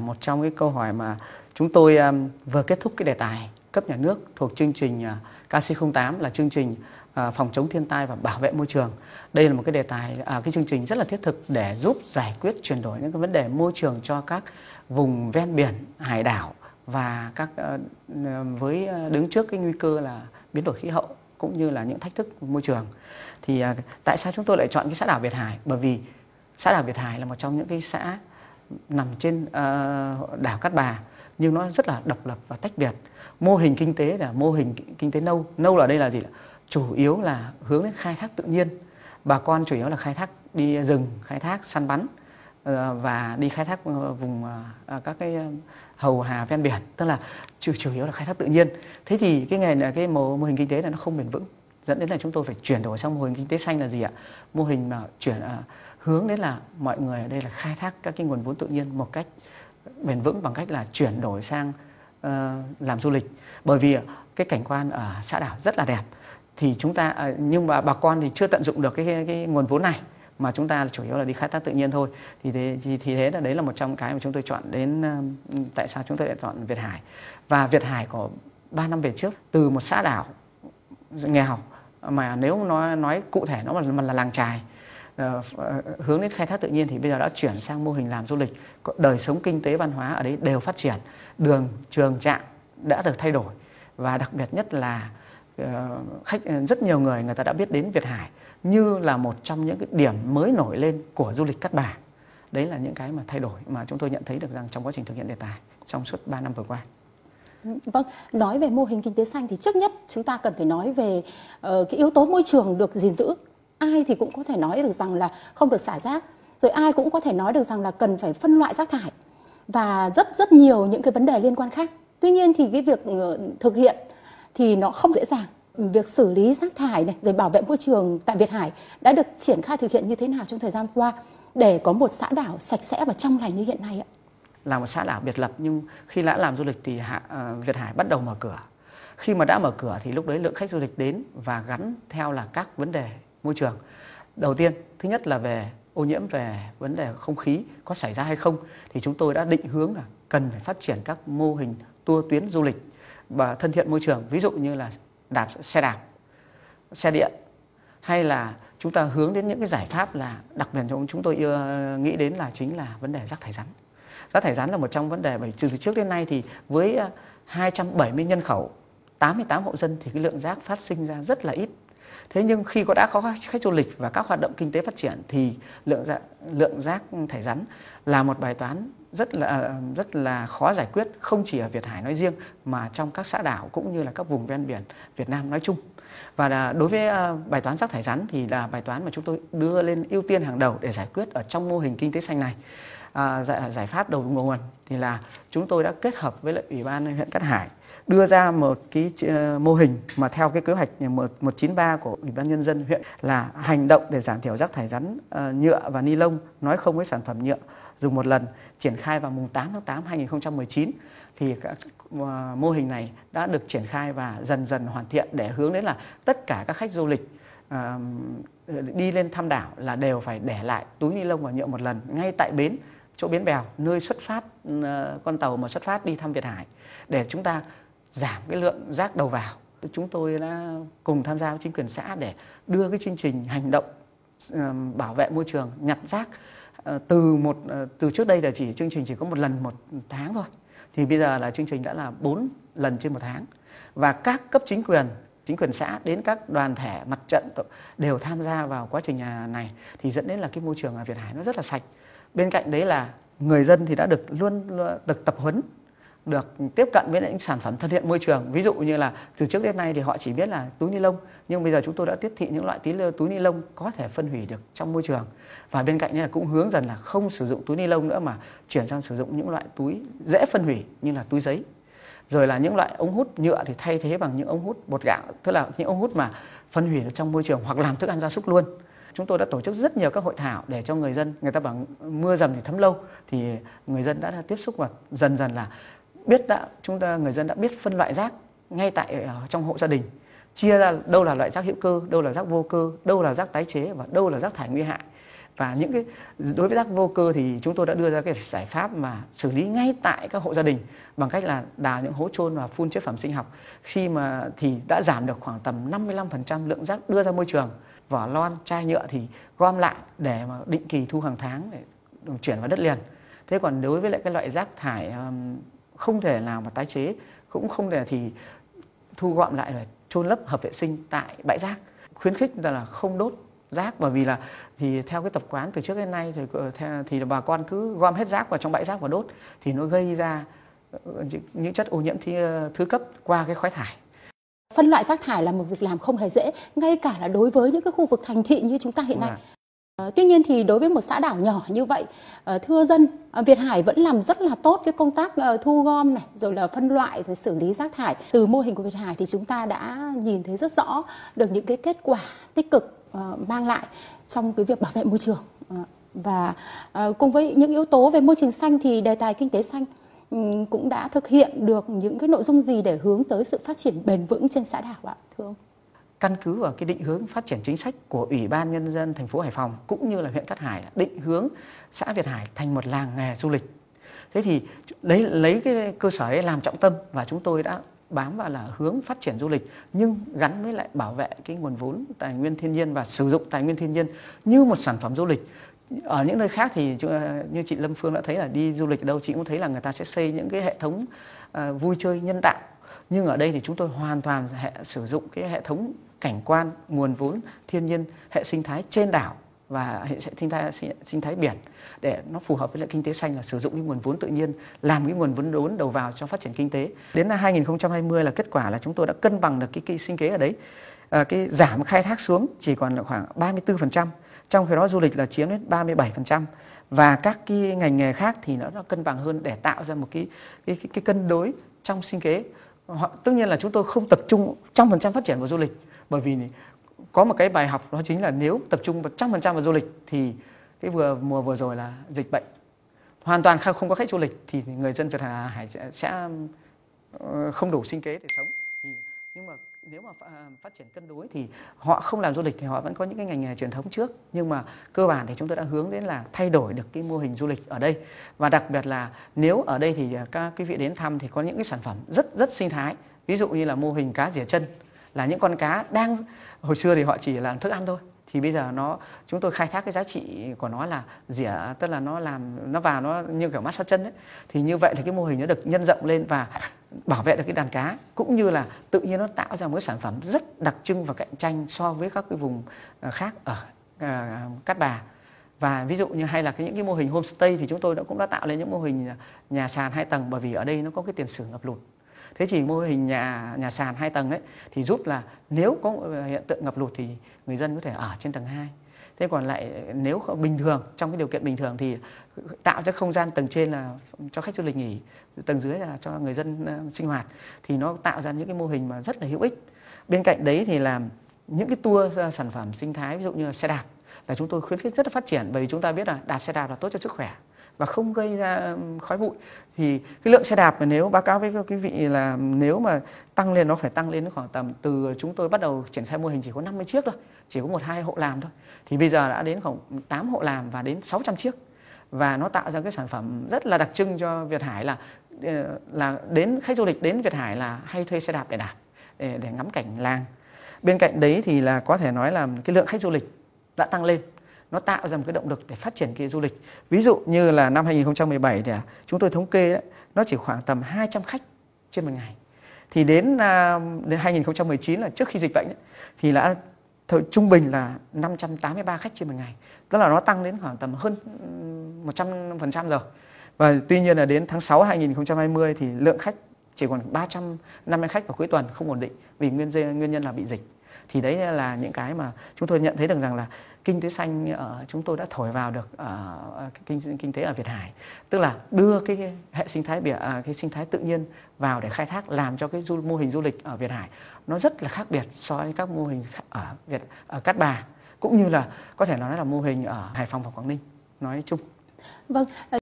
một trong cái câu hỏi mà chúng tôi um, vừa kết thúc cái đề tài cấp nhà nước thuộc chương trình uh, à, KC08 là chương trình uh, phòng chống thiên tai và bảo vệ môi trường. Đây là một cái đề tài uh, cái chương trình rất là thiết thực để giúp giải quyết chuyển đổi những cái vấn đề môi trường cho các vùng ven biển, hải đảo và các uh, với ờ, đứng trước cái nguy cơ là biến đổi khí hậu cũng như là những thách thức môi trường. Thì uh, tại sao chúng tôi lại chọn cái xã đảo Việt Hải? Bởi vì xã đảo Việt Hải là một trong những cái xã nằm trên uh, đảo Cát Bà nhưng nó rất là độc lập và tách biệt. Mô hình kinh tế là mô hình kinh tế nâu. Nâu ở đây là gì? Chủ yếu là hướng đến khai thác tự nhiên. Bà con chủ yếu là khai thác đi rừng, khai thác săn bắn ờ, và đi khai thác ờ, vùng các cái hầu hà ven biển tức là chủ, chủ yếu là khai thác tự nhiên thế thì cái nghề là cái mô, mô hình kinh tế là nó không bền vững dẫn đến là chúng tôi phải chuyển đổi sang mô hình kinh tế xanh là gì ạ mô hình mà chuyển hướng đến là mọi người ở đây là khai thác các cái nguồn vốn tự nhiên một cách bền vững bằng cách là chuyển đổi sang uh, làm du lịch bởi vì cái cảnh quan ở xã đảo rất là đẹp thì chúng ta à, nhưng mà bà con thì chưa tận dụng được cái cái nguồn vốn này mà chúng ta chủ yếu là đi khai thác tự nhiên thôi thì thế thì, thì thế là đấy là một trong cái mà chúng tôi chọn đến ờ, tại sao chúng tôi lại chọn Việt Hải và Việt Hải có 3 năm về trước từ một xã đảo nghèo mà nếu nói nói cụ thể nó là, là làng trài Ờ, ờ, hướng đến khai thác tự nhiên thì bây giờ đã chuyển sang mô hình làm du lịch đời sống kinh tế văn hóa ở đấy đều phát triển đường trường trạm đã được thay đổi và đặc biệt nhất là ờ, khách rất nhiều người người ta đã biết đến Việt Hải như là một trong những cái điểm mới nổi lên của du lịch Cát Bà đấy là những cái mà thay đổi mà chúng tôi nhận thấy được rằng trong quá trình thực hiện đề tài trong suốt 3 năm vừa qua. Vâng, nói về mô hình kinh tế xanh thì trước nhất chúng ta cần phải nói về uh, cái yếu tố môi trường được gìn giữ ai thì cũng có thể nói được rằng là không được xả rác rồi ai cũng có thể nói được rằng là cần phải phân loại rác thải và rất rất nhiều những cái vấn đề liên quan khác tuy nhiên thì cái việc ờ, thực hiện thì nó không dễ dàng việc xử lý rác thải này rồi bảo vệ môi trường tại Việt Hải đã được triển khai thực hiện như thế nào trong thời gian qua để có một xã đảo sạch sẽ và trong lành như hiện nay ạ? Là một xã đảo biệt lập nhưng khi đã làm du lịch thì Hạ, ờ, Việt Hải bắt đầu mở cửa. Khi mà đã mở cửa thì lúc đấy lượng khách du lịch đến và gắn theo là các vấn đề môi trường đầu tiên thứ nhất là về ô nhiễm về vấn đề không khí có xảy ra hay không thì chúng tôi đã định hướng là cần phải phát triển các mô hình tour tuyến du lịch và thân thiện môi trường ví dụ như là đạp xe đạp xe điện hay là chúng ta hướng đến những cái giải pháp là đặc biệt chúng tôi ờ, nghĩ đến là chính là vấn đề rác thải rắn rác thải rắn là một trong vấn đề bởi từ trước đến nay thì với 270 ờ, nhân khẩu 88 hộ dân thì cái lượng rác phát sinh ra rất là ít thế nhưng khi có đã có khách, du lịch và các hoạt động kinh tế phát triển thì lượng rác, lượng rác thải rắn là một bài toán rất là rất là khó giải quyết không chỉ ở Việt Hải nói riêng mà trong các xã đảo cũng như là các vùng ven biển Việt Nam nói chung. Và là đối với à, bài toán rác thải rắn thì là bài toán mà chúng tôi đưa lên ưu tiên hàng đầu để giải quyết ở trong mô hình kinh tế xanh này à, giải, giải pháp đầu nguồn thì là chúng tôi đã kết hợp với lại ủy ban huyện Cát Hải đưa ra một cái ờ, mô hình mà theo cái kế hoạch 193 của Ủy ban nhân dân huyện là hành động để giảm thiểu rác thải rắn ờ, nhựa và ni lông, nói không với sản phẩm nhựa dùng một lần, triển khai vào mùng 8 tháng 8 2019 thì các ờ, mô hình này đã được triển khai và dần dần hoàn thiện để hướng đến là tất cả các khách du lịch đi lên thăm đảo là đều phải để lại túi ni lông và nhựa một lần ngay tại bến chỗ bến bèo nơi xuất phát ờ, con tàu mà xuất phát đi thăm Việt Hải để chúng ta giảm cái lượng rác đầu vào. Chúng tôi đã cùng tham gia với chính quyền xã để đưa cái chương trình hành động ờ, bảo vệ môi trường nhặt rác ờ, từ một từ trước đây là chỉ chương trình chỉ có một lần một tháng thôi thì bây giờ là chương trình đã là 4 lần trên một tháng và các cấp chính quyền chính quyền xã đến các đoàn thể mặt trận đều tham gia vào quá trình à, này thì dẫn đến là cái môi trường ở Việt Hải nó rất là sạch bên cạnh đấy là người dân thì đã được luôn, luôn được tập huấn được tiếp cận với những sản phẩm thân thiện môi trường ví dụ như là từ trước đến nay thì họ chỉ biết là túi ni lông nhưng bây giờ chúng tôi đã tiếp thị những loại tí túi ni lông có thể phân hủy được trong môi trường và bên cạnh đấy là cũng hướng dần là không sử dụng túi ni lông nữa mà chuyển sang sử dụng những loại túi dễ phân hủy như là túi giấy rồi là những loại ống hút nhựa thì thay thế bằng những ống hút bột gạo tức là những ống hút mà phân hủy được trong môi trường hoặc làm thức ăn gia súc luôn chúng tôi đã tổ chức rất nhiều các hội thảo để cho người dân người ta bảo mưa dầm thì thấm lâu thì người dân đã tiếp xúc và dần dần là biết đã chúng ta người dân đã biết phân loại rác ngay tại ờ, trong hộ gia đình chia ra đâu là loại rác hữu cơ đâu là rác vô cơ đâu là rác tái chế và đâu là rác thải nguy hại và những cái đối với rác vô cơ thì chúng tôi đã đưa ra cái giải pháp mà xử lý ngay tại các hộ gia đình bằng cách là đào những hố chôn và phun chế phẩm sinh học khi mà thì đã giảm được khoảng tầm 55% lượng rác đưa ra môi trường vỏ lon chai nhựa thì gom lại để mà định kỳ thu hàng tháng để chuyển vào đất liền thế còn đối với lại cái loại rác thải không thể nào mà tái chế cũng không thể thì thu gọn lại rồi chôn lấp hợp vệ sinh tại bãi rác khuyến khích là không đốt rác bởi vì là thì theo cái tập quán từ trước đến nay thì ờ, thì bà con cứ gom hết rác vào trong bãi rác và đốt thì nó gây ra ờ, những, chất ô nhiễm ờ, thứ cấp qua cái khói thải phân loại rác thải là một việc làm không hề dễ ngay cả là đối với những cái khu vực thành thị như chúng ta hiện nay ờ, tuy nhiên thì đối với một xã đảo nhỏ như vậy ờ, thưa dân ờ, Việt Hải vẫn làm rất là tốt cái công tác thu gom này rồi là phân loại rồi xử lý rác thải từ mô hình của Việt Hải thì chúng ta đã nhìn thấy rất rõ được những cái kết quả tích cực mang lại trong cái việc bảo vệ môi trường và cùng với những yếu tố về môi trường xanh thì đề tài kinh tế xanh Ừ, cũng đã thực hiện được những cái nội dung gì để hướng tới sự phát triển bền vững trên xã đảo ạ thưa ông căn cứ vào cái định hướng phát triển chính sách của ủy ban nhân dân thành phố Hải Phòng cũng như là huyện Cát Hải định hướng xã Việt Hải thành một làng nghề du lịch thế thì lấy lấy cái cơ sở ấy làm trọng tâm và chúng tôi đã bám vào là hướng phát triển du lịch nhưng gắn với lại bảo vệ cái nguồn vốn tài nguyên thiên nhiên và sử dụng tài nguyên thiên nhiên như một sản phẩm du lịch ở những nơi khác thì à, như chị Lâm Phương đã thấy là đi du lịch ở đâu chị cũng thấy là người ta sẽ xây những cái hệ thống à, vui chơi nhân tạo nhưng ở đây thì chúng tôi hoàn toàn hệ, sử dụng cái hệ thống cảnh quan nguồn vốn thiên nhiên hệ sinh thái trên đảo và hệ sinh thái sinh thái biển để nó phù hợp với lại kinh tế xanh là sử dụng cái nguồn vốn tự nhiên làm cái nguồn vốn vốn đầu vào cho phát triển kinh tế đến năm 2020 là kết quả là chúng tôi đã cân bằng được cái, cái sinh kế ở đấy à, cái giảm khai thác xuống chỉ còn là khoảng 34% trong khi đó du lịch là chiếm đến 37% và các cái ngành nghề khác thì nó, nó cân bằng hơn để tạo ra một cái cái, cái, cái cân đối trong sinh kế họ tất nhiên là chúng tôi không tập trung trăm phần trăm phát triển vào du lịch bởi vì có một cái bài học đó chính là nếu tập trung trăm phần trăm vào du lịch thì cái vừa mùa vừa rồi là dịch bệnh hoàn toàn không có khách du lịch thì người dân Việt Hà Hải sẽ ờ, không đủ sinh kế để sống nhưng mà nếu mà à, phát triển cân đối thì họ không làm du lịch thì họ vẫn có những cái ngành nghề à, truyền thống trước nhưng mà cơ bản thì chúng tôi đã hướng đến là thay đổi được cái mô hình du lịch ở đây và đặc biệt là nếu ở đây thì à, các quý vị đến thăm thì có những cái sản phẩm rất rất sinh thái ví dụ như là mô hình cá rỉa chân là những con cá đang hồi xưa thì họ chỉ làm thức ăn thôi thì bây giờ nó chúng tôi khai thác cái giá trị của nó là rỉa tức là nó làm nó vào nó như kiểu massage chân đấy thì như vậy thì cái mô hình nó được nhân rộng lên và bảo vệ được cái đàn cá cũng như là tự nhiên nó tạo ra một cái sản phẩm rất đặc trưng và cạnh tranh so với các cái vùng ờ, khác ở ờ, Cát Bà và ví dụ như hay là cái những cái mô hình homestay thì chúng tôi đã cũng đã tạo lên những mô hình nhà sàn hai tầng bởi vì ở đây nó có cái tiền sử ngập lụt thế chỉ mô hình nhà nhà sàn hai tầng ấy thì giúp là nếu có ờ, hiện tượng ngập lụt thì người dân có thể ở trên tầng 2 thế còn lại nếu bình thường trong cái điều kiện bình thường thì tạo cho không gian tầng trên là cho khách du lịch nghỉ tầng dưới là cho người dân ờ, sinh hoạt thì nó tạo ra những cái mô hình mà rất là hữu ích bên cạnh đấy thì là những cái tour ờ, sản phẩm sinh thái ví dụ như là xe đạp là chúng tôi khuyến khích rất là phát triển bởi vì chúng ta biết là đạp xe đạp là tốt cho sức khỏe và không gây ra khói bụi thì cái lượng xe đạp mà nếu báo cáo với các quý vị là nếu mà tăng lên nó phải tăng lên khoảng tầm từ chúng tôi bắt đầu triển khai mô hình chỉ có 50 chiếc thôi chỉ có một hai hộ làm thôi thì bây giờ đã đến khoảng 8 hộ làm và đến 600 chiếc và nó tạo ra cái sản phẩm rất là đặc trưng cho Việt Hải là ờ, là đến khách du lịch đến Việt Hải là hay thuê xe đạp để đạp để, để ngắm cảnh làng bên cạnh đấy thì là có thể nói là cái lượng khách du lịch đã tăng lên nó tạo ra một cái động lực để phát triển cái du lịch ví dụ như là năm 2017 thì à, chúng tôi thống kê đấy, nó chỉ khoảng tầm 200 khách trên một ngày thì đến à, đến 2019 là trước khi dịch bệnh ấy, thì đã trung bình là 583 khách trên một ngày tức là nó tăng đến khoảng tầm hơn 100% rồi và tuy nhiên là đến tháng 6 2020 thì lượng khách chỉ còn 350 khách vào cuối tuần không ổn định vì nguyên nguyên nhân là bị dịch thì đấy là những cái mà chúng tôi nhận thấy được rằng là kinh tế xanh ở chúng tôi đã thổi vào được ở ờ, ờ, kinh kinh tế ở Việt Hải tức là đưa cái hệ sinh thái biển à, cái sinh thái tự nhiên vào để khai thác làm cho cái du, mô hình du lịch ở Việt Hải nó rất là khác biệt so với các mô hình ở Việt ở Cát Bà cũng như là có thể nói là mô hình ở Hải Phòng và Quảng Ninh nói chung. Vâng,